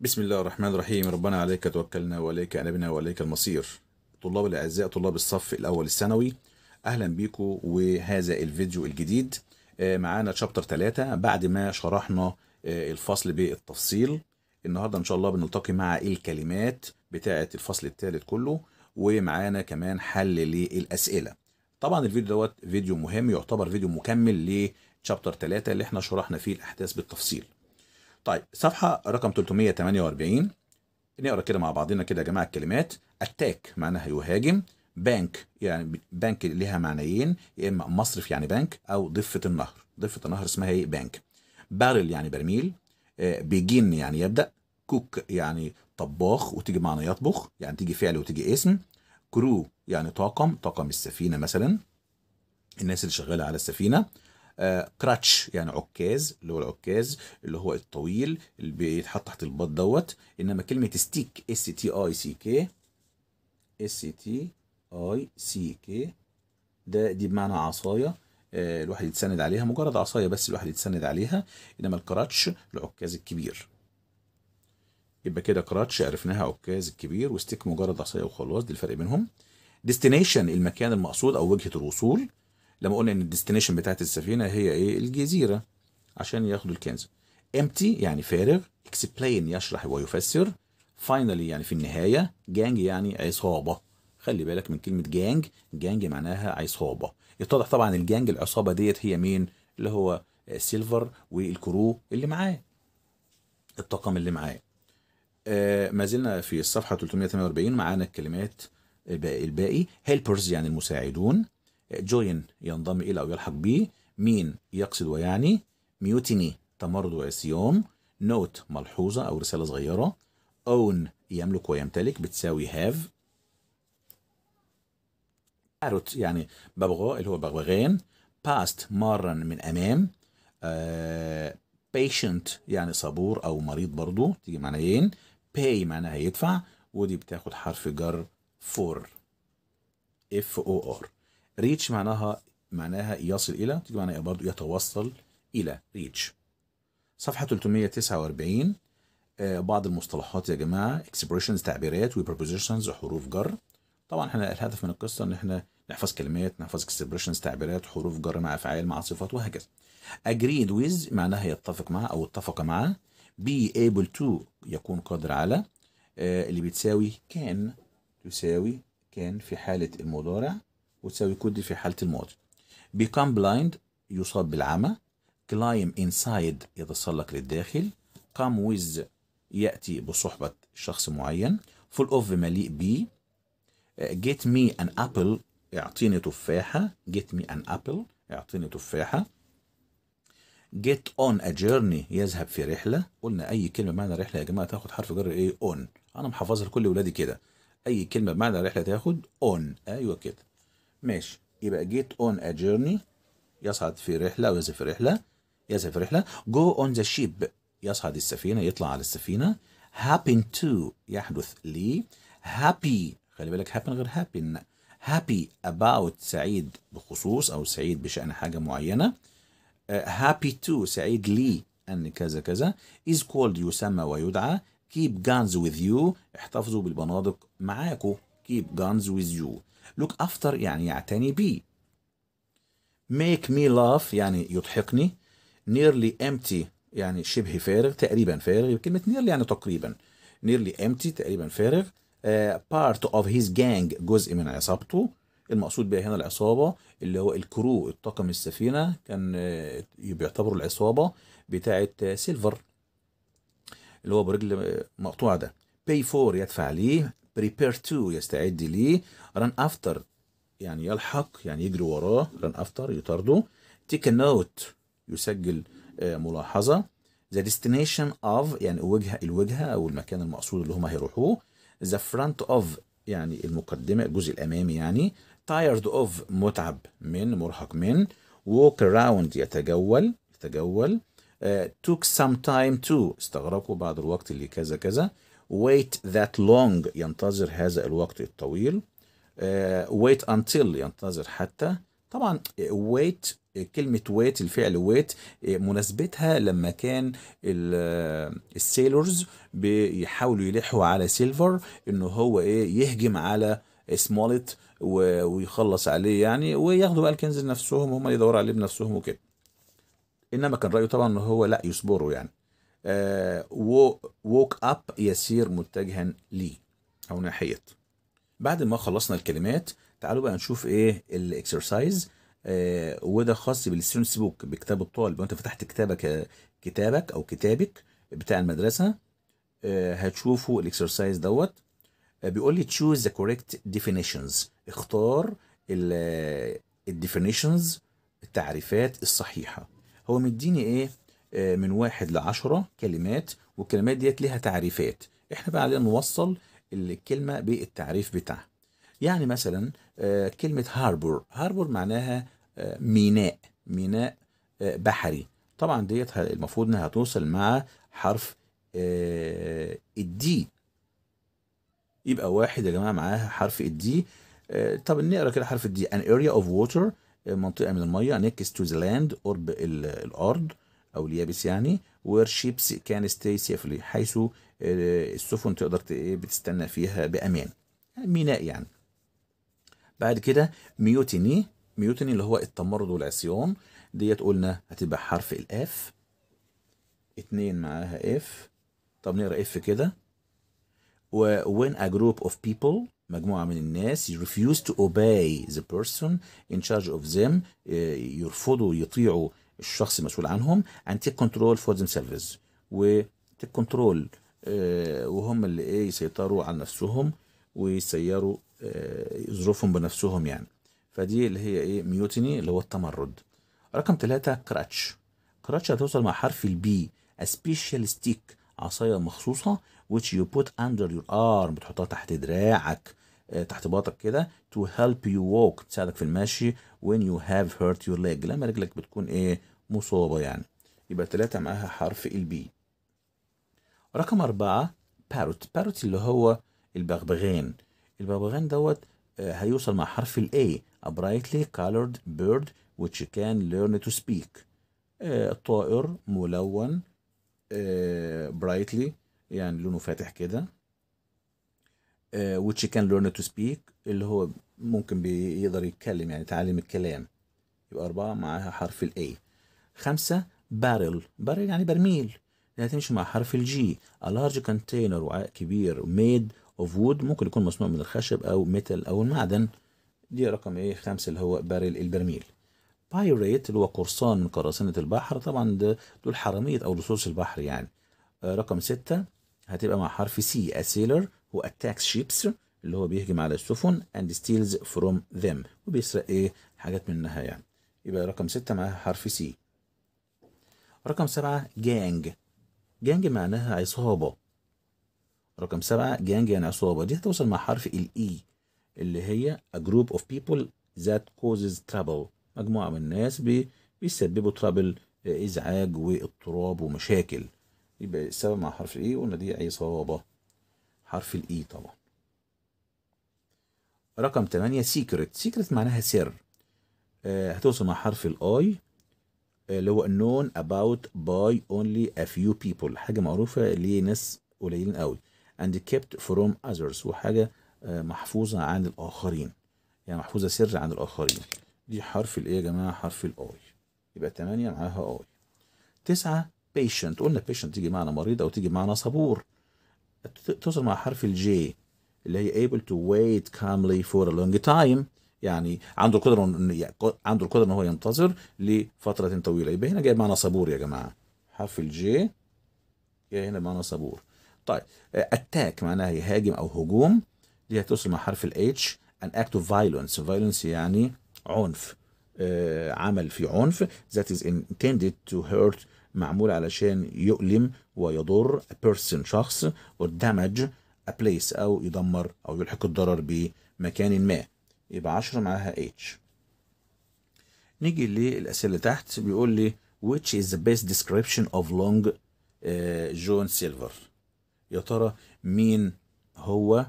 بسم الله الرحمن الرحيم ربنا عليك توكلنا وإليك أنبنا وإليك المصير طلاب الأعزاء طلاب الصف الأول الثانوي أهلا بيكم وهذا الفيديو الجديد آه، معانا شابتر 3 بعد ما شرحنا آه، الفصل بالتفصيل النهاردة إن شاء الله بنلتقي مع الكلمات بتاعة الفصل الثالث كله ومعانا كمان حل للأسئلة طبعا الفيديو دوت فيديو مهم يعتبر فيديو مكمل لشابتر 3 اللي احنا شرحنا فيه الأحداث بالتفصيل طيب صفحة رقم 348 نقرا كده مع بعضنا كده يا جماعة الكلمات اتاك معناها يهاجم بنك يعني بنك ليها معنيين يا اما مصرف يعني بنك او ضفة النهر ضفة النهر اسمها ايه بنك بارل يعني برميل بيجين آه، يعني يبدأ كوك يعني طباخ وتيجي معنى يطبخ يعني تيجي فعل وتيجي اسم كرو يعني طاقم طاقم السفينة مثلا الناس اللي شغالة على السفينة كراتش يعني عكاز اللي هو العكاز اللي هو الطويل اللي بيتحط تحت الباط دوت انما كلمه ستيك اس تي اي سي كي اس تي اي سي كي ده دي بمعنى عصايه آه، الواحد يتسند عليها مجرد عصايه بس الواحد يتسند عليها انما الكراتش العكاز الكبير يبقى كده كراتش عرفناها عكاز الكبير وستيك مجرد عصايه وخلاص دي الفرق بينهم ديستنيشن المكان المقصود او وجهه الوصول لما قلنا ان الديستنيشن بتاعت السفينه هي ايه الجزيره عشان ياخدوا الكنز امتي يعني فارغ اكسبلين يشرح ويفسر فاينلي يعني في النهايه جانج يعني عصابه خلي بالك من كلمه جانج جانج معناها عصابه يتضح طبعا الجانج العصابه ديت هي مين اللي هو سيلفر والكرو اللي معاه الطاقم اللي معاه آه ما زلنا في الصفحه 348 معانا الكلمات الباقي هيلبرز يعني المساعدون جوين ينضم إلى أو يلحق به مين يقصد ويعني ميوتيني تمرد وعصيان نوت ملحوظة أو رسالة صغيرة own يملك ويمتلك بتساوي have أروت يعني ببغاء اللي هو بغبغان past مارا من أمام آه patient يعني صبور أو مريض برضو تيجي معنيين pay معناها يدفع ودي بتاخد حرف جر for F O R ريتش معناها معناها يصل الى تيجي معناها برضه يتوصل الى ريتش صفحه 349 آه، بعض المصطلحات يا جماعه اكسبريشنز تعبيرات وبروبوزيشنز حروف جر طبعا احنا الهدف من القصه ان احنا نحفظ كلمات نحفظ اكسبريشنز تعبيرات حروف جر مع افعال مع صفات وهكذا اجريد ويز معناها يتفق مع او اتفق مع بي able to يكون قادر على آه، اللي بتساوي كان تساوي كان في حالة المضارع وتساوي كود في حالة الموت become blind يصاب بالعمى climb inside يتسلق للداخل come with يأتي بصحبة شخص معين full of مليء ب get me an apple اعطيني تفاحة get me an apple اعطيني تفاحة get on a journey يذهب في رحلة قلنا أي كلمة بمعنى رحلة يا جماعة تاخد حرف جر إيه on أنا محفظها لكل ولادي كده أي كلمة بمعنى رحلة تاخد on أيوه كده ماشي يبقى جيت اون ا جيرني يصعد في رحله ويصل في رحله يصل في رحله جو اون ذا شيب يصعد السفينه يطلع على السفينه happen to يحدث لي happy خلي بالك happen غير happen happy about سعيد بخصوص او سعيد بشان حاجه معينه uh, happy to سعيد لي ان كذا كذا is called يسمى ويدعى keep guns with you احتفظوا بالبنادق معاكو keep guns with you look after يعني يعتني بي make me laugh يعني يضحكني nearly empty يعني شبه فارغ تقريبا فارغ كلمة nearly يعني تقريبا nearly empty تقريبا فارغ uh, part of his gang جزء من عصابته المقصود بها هنا العصابة اللي هو الكرو الطاقم السفينة كان آه، بيعتبروا العصابة بتاعة آه، سيلفر اللي هو برجل مقطوع ده pay for يدفع ليه prepare to يستعد ليه run after يعني يلحق يعني يجري وراه run after يطارده take a note يسجل آه، ملاحظة the destination of يعني وجهة الوجهة أو المكان المقصود اللي هم هيروحوه the front of يعني المقدمة الجزء الأمامي يعني tired of متعب من مرهق من walk around يتجول يتجول uh, took some time to استغرقوا بعض الوقت اللي كذا كذا wait that long ينتظر هذا الوقت الطويل آه، wait until ينتظر حتى طبعا wait كلمة wait الفعل wait مناسبتها لما كان آه، السيلورز بيحاولوا يلحوا على سيلفر انه هو ايه يهجم على سمولت ويخلص عليه يعني وياخدوا بقى الكنز لنفسهم هم اللي يدوروا عليه بنفسهم وكده انما كان رايه طبعا ان هو لا يصبروا يعني ووك آه، اب يسير متجها لي او ناحيه بعد ما خلصنا الكلمات تعالوا بقى نشوف ايه الاكسرسايز آه وده خاص بالستودنتس بوك بكتاب الطالب وانت فتحت كتابك كتابك او كتابك بتاع المدرسه آه هتشوفوا الاكسرسايز دوت آه بيقول لي تشوز ذا كوريكت ديفينيشنز اختار آه، الديفينيشنز التعريفات الصحيحه هو مديني ايه آه، من واحد لعشرة كلمات والكلمات ديت ليها تعريفات احنا بقى علينا نوصل الكلمة بالتعريف بتاعها يعني مثلا آه، كلمة هاربور هاربور معناها آه، ميناء ميناء بحري طبعا ديت المفروض انها هتوصل مع حرف الدي يبقى واحد يا جماعه معاها حرف الدي طب نقرا كده حرف الدي an area of water منطقه من الميه next to the land قرب الارض او اليابس يعني وير شيبس كان ستي سيفلي حيث آه، السفن تقدر إيه، بتستنى فيها بامان ميناء يعني بعد كده ميوتني ميوتني اللي هو التمرد والعصيان ديت قلنا هتبقى حرف الاف اتنين معاها اف طب نقرا اف كده و when a group of people مجموعة من الناس refuse to obey the person in charge of them آه، يرفضوا يطيعوا الشخص المسؤول عنهم and تيك كنترول فور ذيم سيلفز وتيك كنترول وهم اللي ايه يسيطروا على نفسهم ويسيروا آه، ظروفهم بنفسهم يعني فدي اللي هي ايه ميوتني اللي هو التمرد رقم ثلاثة كراتش كراتش هتوصل مع حرف البي a special stick عصاية مخصوصة which you put under your arm بتحطها تحت دراعك آه، تحت باطك كده to help you walk تساعدك في المشي when you have hurt your leg لما رجلك بتكون ايه مصابة يعني يبقى تلاتة معاها حرف البي رقم أربعة باروت باروت اللي هو البغبغان البغبغان دوت آه، هيوصل مع حرف ال A a brightly colored bird which can learn to speak آه، طائر ملون برايتلي آه، يعني لونه فاتح كده Uh, which he can learn to speak اللي هو ممكن بيقدر يتكلم يعني تعلم الكلام يبقى أربعة معاها حرف الـ A خمسة بارل بارل يعني برميل يعني تمشي مع حرف الجي A large container وعاء كبير made of wood ممكن يكون مصنوع من الخشب أو ميتال أو المعدن دي رقم ايه خمسة اللي هو بارل البرميل بايريت اللي هو قرصان من قراصنة البحر طبعا دول حرامية أو لصوص البحر يعني آه، رقم ستة هتبقى مع حرف سي أسيلر واتاكس شيبس اللي هو بيهجم على السفن اند ستيلز فروم them وبيسرق ايه حاجات منها يعني يبقى رقم ستة معاها حرف سي رقم سبعة جانج جانج معناها عصابة رقم سبعة جانج يعني عصابة دي هتوصل مع حرف الاي e، اللي هي a group of people that causes trouble مجموعة من الناس بي بيسببوا ترابل ازعاج واضطراب ومشاكل يبقى السبب مع حرف e، الاي قلنا دي عصابة حرف الاي e طبعا رقم 8 سيكريت سيكريت معناها سر آه، هتوصل مع حرف الاي آه، اللي هو known about by only a few people حاجة معروفة لناس قليلين قوي and kept from others وحاجة آه، محفوظة عن الآخرين يعني محفوظة سر عن الآخرين دي حرف الإيه e يا جماعة حرف الآي يبقى 8 معاها آي تسعة patient قلنا patient تيجي معنا مريض أو تيجي معنا صبور توصل مع حرف الجي اللي هي able to wait calmly for a long time يعني عنده القدره انه عنده القدره ان هو ينتظر لفتره طويله يبقى هنا جاي بمعنى صبور يا جماعه حرف الجي جاي هنا بمعنى صبور طيب آه، attack معناها يهاجم او هجوم دي هتوصل مع حرف الاتش ان اكت اوف violence violence يعني عنف آه، عمل في عنف that is intended to hurt معمول علشان يؤلم ويضر a person شخص or damage a place او يدمر او يلحق الضرر بمكان ما يبقى 10 معاها اتش نيجي للاسئله اللي تحت بيقول لي which is the best description of long جون uh, سيلفر يا ترى مين هو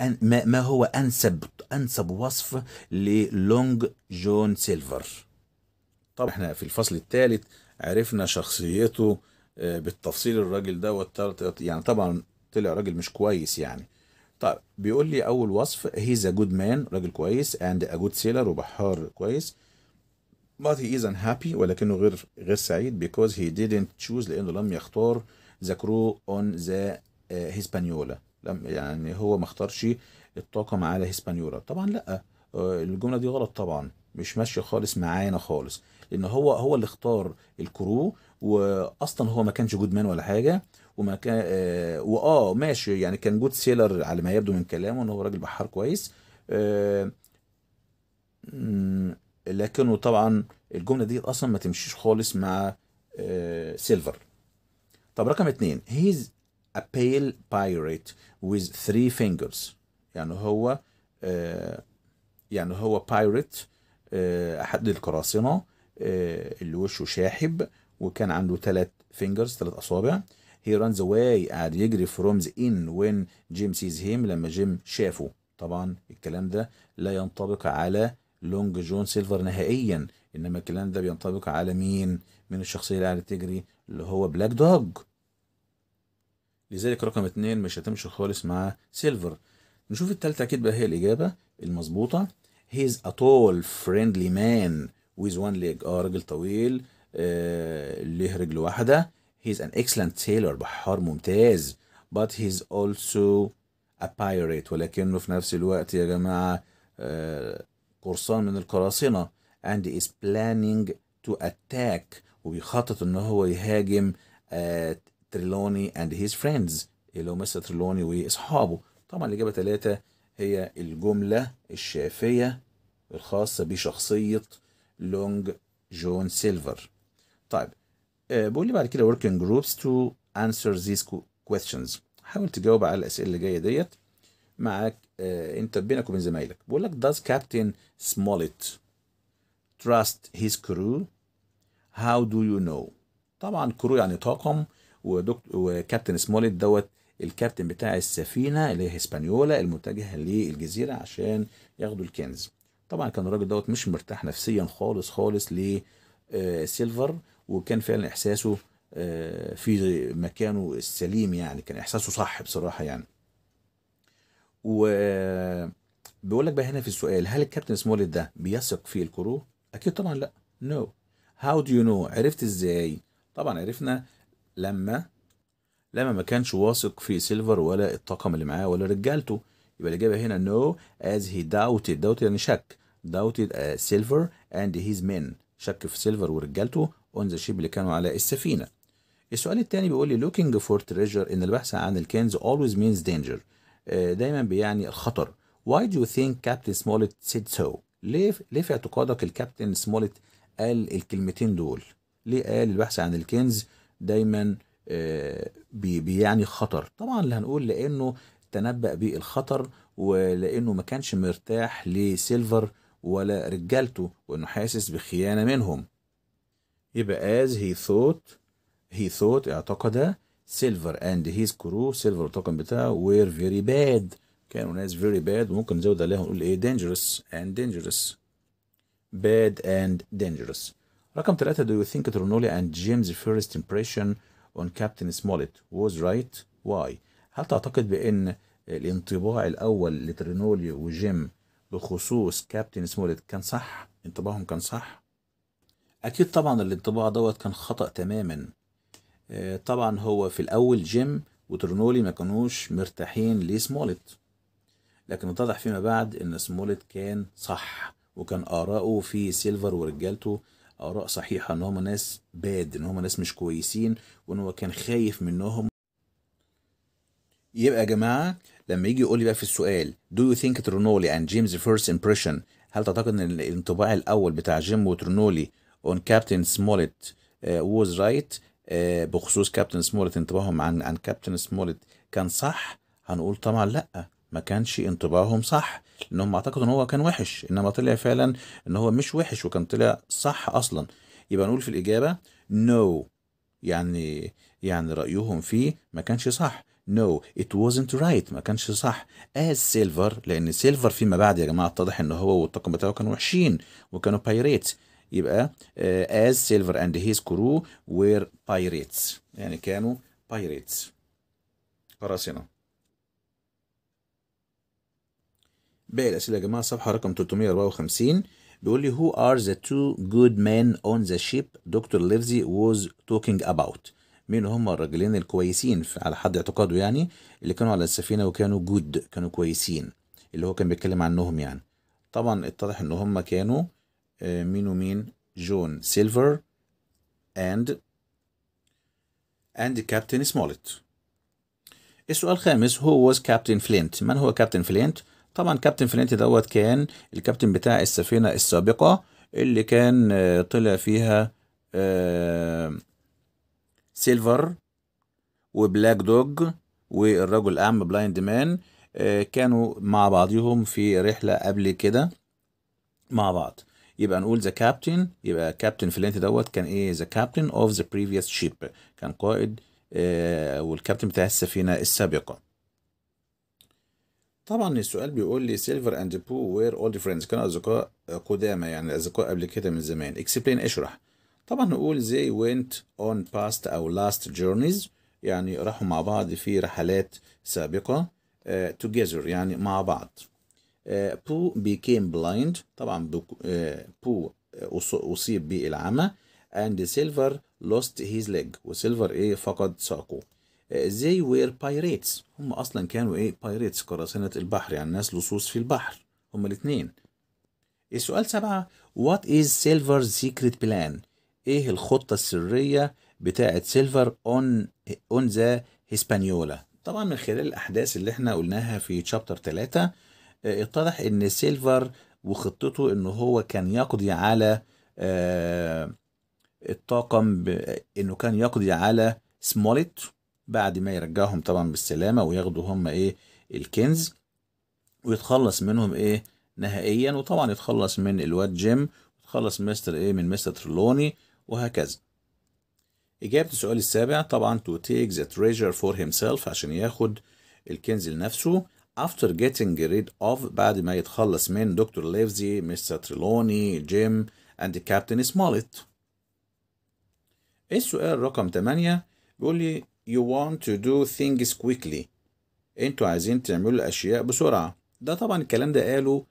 أن ما, ما هو انسب انسب وصف للونج جون سيلفر طب احنا في الفصل الثالث عرفنا شخصيته آه، بالتفصيل الراجل دوت يعني طبعا طلع راجل مش كويس يعني طيب بيقول لي اول وصف هيز ا جود مان راجل كويس اند ا جود سيلر وبحار كويس but he isn't happy ولكنه غير غير سعيد because he didn't choose لانه لم يختار the crew on the هيسبانيولا آه، لم يعني هو ما اختارش الطاقم على هيسبانيولا طبعا لا آه، الجمله دي غلط طبعا مش ماشيه خالص معانا خالص لان هو هو اللي اختار الكرو واصلا هو ما كانش جود مان ولا حاجه وما كان واه آه، ماشي يعني كان جود سيلر على ما يبدو من كلامه ان هو راجل بحار كويس آه، لكنه طبعا الجمله دي اصلا ما تمشيش خالص مع سيلفر آه، طب رقم اتنين هيز a pale pirate with three fingers يعني هو يعني هو بايرت احد القراصنه آه، اللي وشه شاحب وكان عنده ثلاث فينجرز ثلاث اصابع هي رانز اواي قاعد يجري فرومز ان وين جيم سيز هيم لما جيم شافه طبعا الكلام ده لا ينطبق على لونج جون سيلفر نهائيا انما الكلام ده بينطبق على مين من الشخصيه اللي قاعده تجري اللي هو بلاك دوج لذلك رقم اتنين مش هتمشي خالص مع سيلفر نشوف التالتة أكيد بقى هي الإجابة المظبوطة هيز ا تول فريندلي مان with one leg اه راجل طويل آه، ليه رجل واحدة he's an excellent sailor بحار ممتاز but he's also a pirate ولكنه في نفس الوقت يا جماعة آه، قرصان من القراصنة and is planning to attack وبيخطط ان هو يهاجم تريلوني آه، and his friends اللي هو مستر تريلوني واصحابه طبعا الاجابه ثلاثه هي الجمله الشافيه الخاصه بشخصيه لونج جون سيلفر طيب آه، بقول لي بعد كده working groups to answer these questions حاول تجاوب على الاسئله اللي جايه ديت معاك آه، انت بينك وبين زمايلك بقول لك does captain smollett trust his crew how do you know طبعا كرو يعني طاقم وكابتن سموليت دوت الكابتن بتاع السفينه اللي هي هسبانيولا المتجهه للجزيره عشان ياخدوا الكنز طبعا كان الراجل دوت مش مرتاح نفسيا خالص خالص لسيلفر آه، وكان فعلا احساسه آه، في مكانه السليم يعني كان احساسه صح بصراحه يعني و آه، بيقول لك بقى هنا في السؤال هل الكابتن سمولت ده بيثق في الكرو اكيد طبعا لا نو هاو دو يو نو عرفت ازاي طبعا عرفنا لما لما ما كانش واثق في سيلفر ولا الطاقم اللي معاه ولا رجالته يبقى الاجابه هنا نو از هي داوتد داوتد يعني شك doubted uh, silver and his men شك في سيلفر ورجالته on the ship اللي كانوا على السفينة السؤال الثاني بيقول لي looking for treasure إن البحث عن الكنز always means danger uh, دايما بيعني الخطر why do you think Captain Smollett said so ليه ليه في اعتقادك الكابتن سموليت قال الكلمتين دول ليه قال البحث عن الكنز دايما آه, بيعني خطر طبعا اللي هنقول لانه تنبأ بالخطر ولانه ما كانش مرتاح لسيلفر ولا رجالته وانه حاسس بخيانه منهم يبقى as he thought he thought اعتقد silver and his crew silver والطاقم بتاعه were very bad كانوا ناس very bad ممكن نزود عليهم نقول ايه dangerous and dangerous bad and dangerous رقم ثلاثة do you think Tronoli and Jim's first impression on Captain Smollett was right why هل تعتقد بأن الانطباع الأول لترينولي وجيم بخصوص كابتن سمولت كان صح انطباعهم كان صح اكيد طبعا الانطباع دوت كان خطأ تماما آه، طبعا هو في الاول جيم وترنولي ما كانوش مرتاحين لسمولت لكن اتضح فيما بعد ان سمولت كان صح وكان آراءه في سيلفر ورجالته آراء صحيحة إن هما ناس باد إن هما ناس مش كويسين وإن هو كان خايف منهم يبقى يا جماعة لما يجي يقول لي بقى في السؤال دو يو ثينك ترونولي اند جيمز فيرست امبريشن هل تعتقد ان الانطباع الاول بتاع جيم وترونولي اون كابتن سمولت ووز رايت بخصوص كابتن سمولت انطباعهم عن عن كابتن سمولت كان صح هنقول طبعا لا ما كانش انطباعهم صح لانهم اعتقدوا ان هو كان وحش انما طلع فعلا ان هو مش وحش وكان طلع صح اصلا يبقى نقول في الاجابه نو no. يعني يعني رايهم فيه ما كانش صح No, it wasn't right ما كانش صح as silver لأن silver فيما بعد يا جماعة اتضح إن هو والطاقم بتاعه كانوا وحشين وكانوا pirates يبقى uh, as silver and his crew were pirates يعني كانوا pirates قراصنة باقي الأسئلة يا جماعة صفحة رقم 354 بيقول لي who are the two good men on the ship Dr. Livesey was talking about مين هم الراجلين الكويسين على حد اعتقاده يعني اللي كانوا على السفينه وكانوا جود كانوا كويسين اللي هو كان بيتكلم عنهم يعني طبعا اتضح ان هم كانوا آه، مين ومين جون سيلفر اند اند كابتن سمولت السؤال الخامس هو واز كابتن فلينت من هو كابتن فلينت طبعا كابتن فلينت دوت كان الكابتن بتاع السفينه السابقه اللي كان آه، طلع فيها آه، سيلفر وبلاك دوج والرجل الأعمى بلايند آه، مان كانوا مع بعضهم في رحلة قبل كده مع بعض يبقى نقول ذا كابتن يبقى كابتن في اللينت دوت كان ايه ذا كابتن اوف ذا بريفيوس شيب كان قائد آه والكابتن بتاع السفينة السابقة طبعا السؤال بيقول لي سيلفر اند بو وير اولد فريندز كانوا اصدقاء قدامى يعني اصدقاء قبل كده من زمان اكسبلين اشرح طبعا نقول they went on past أو last journeys يعني راحوا مع بعض في رحلات سابقة uh, together يعني مع بعض uh, became blind طبعا بو آه، أصيب بالعمى and Silver lost his leg وسيلفر إيه فقد ساقه they were pirates هم أصلا كانوا إيه pirates قراصنة البحر يعني ناس لصوص في البحر هم الاتنين السؤال سبعة What is Silver's secret plan؟ ايه الخطه السريه بتاعه سيلفر اون اون ذا هسبانيولا طبعا من خلال الاحداث اللي احنا قلناها في شابتر 3 آه، اتضح ان سيلفر وخطته ان هو كان يقضي على آه، الطاقم انه كان يقضي على سمولت بعد ما يرجعهم طبعا بالسلامه وياخدوا هم ايه الكنز ويتخلص منهم ايه نهائيا وطبعا يتخلص من الواد جيم يتخلص مستر ايه من مستر ترلوني وهكذا إجابة السؤال السابع طبعا to take the treasure for himself عشان ياخد الكنز لنفسه after getting rid of بعد ما يتخلص من دكتور ليفزي مستر تريلوني جيم and كابتن سمولت السؤال رقم 8 بيقول لي you want to do things quickly انتوا عايزين تعملوا الأشياء بسرعة ده طبعا الكلام ده قاله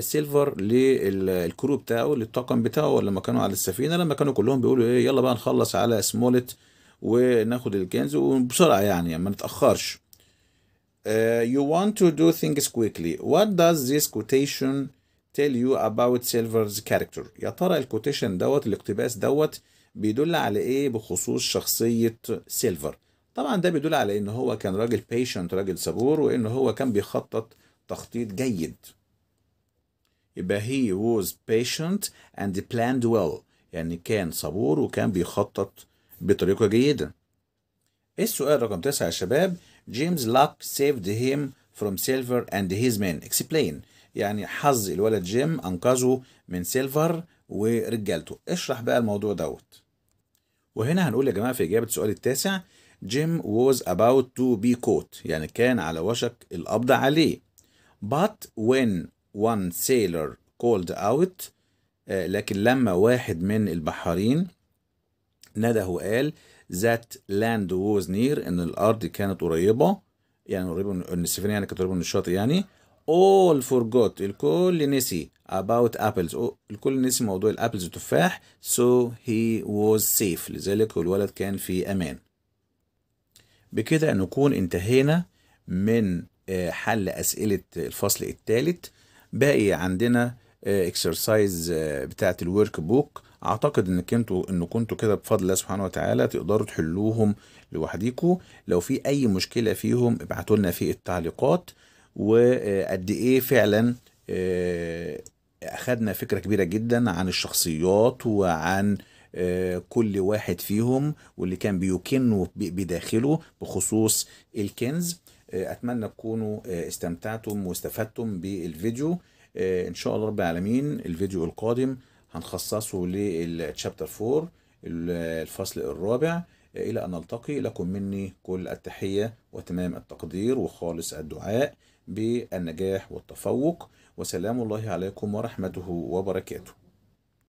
سيلفر للكرو بتاعه للطاقم بتاعه لما كانوا على السفينه لما كانوا كلهم بيقولوا ايه يلا بقى نخلص على سمولت وناخد الكنز وبسرعه يعني, يعني ما نتاخرش يو uh, وانت want دو do كويكلي وات داز ذيس كوتيشن تيل tell you about Silver's character? يا ترى الكوتيشن دوت الاقتباس دوت بيدل على ايه بخصوص شخصية سيلفر؟ طبعا ده بيدل على ان هو كان راجل patient راجل صبور وان هو كان بيخطط تخطيط جيد. يبقى he was patient and planned well يعني كان صبور وكان بيخطط بطريقة جيدة السؤال رقم تسعة يا شباب جيمس لاك saved him from silver and his men explain يعني حظ الولد جيم أنقذه من سيلفر ورجالته اشرح بقى الموضوع دوت وهنا هنقول يا جماعة في إجابة السؤال التاسع جيم was about to be caught يعني كان على وشك القبض عليه but when one sailor called out آه، لكن لما واحد من البحارين نده وقال that land was near ان الارض كانت قريبه يعني قريبه ان السفينه يعني كانت قريبه من الشاطئ يعني all forgot الكل نسي about apples الكل نسي موضوع الابلز التفاح so he was safe لذلك الولد كان في امان بكده نكون انتهينا من آه، حل اسئله الفصل الثالث باقي عندنا اكسرسايز بتاعت الورك بوك اعتقد ان كنتوا ان كنتوا كده بفضل الله سبحانه وتعالى تقدروا تحلوهم لوحديكم لو في اي مشكله فيهم ابعتوا لنا في التعليقات وقد ايه فعلا آه، اخذنا فكره كبيره جدا عن الشخصيات وعن آه، كل واحد فيهم واللي كان بيكنه بداخله بخصوص الكنز آه، اتمنى تكونوا آه، استمتعتم واستفدتم بالفيديو آه، ان شاء الله رب العالمين الفيديو القادم هنخصصه للتشابتر 4 الفصل الرابع الى ان نلتقي لكم مني كل التحيه وتمام التقدير وخالص الدعاء بالنجاح والتفوق وسلام الله عليكم ورحمته وبركاته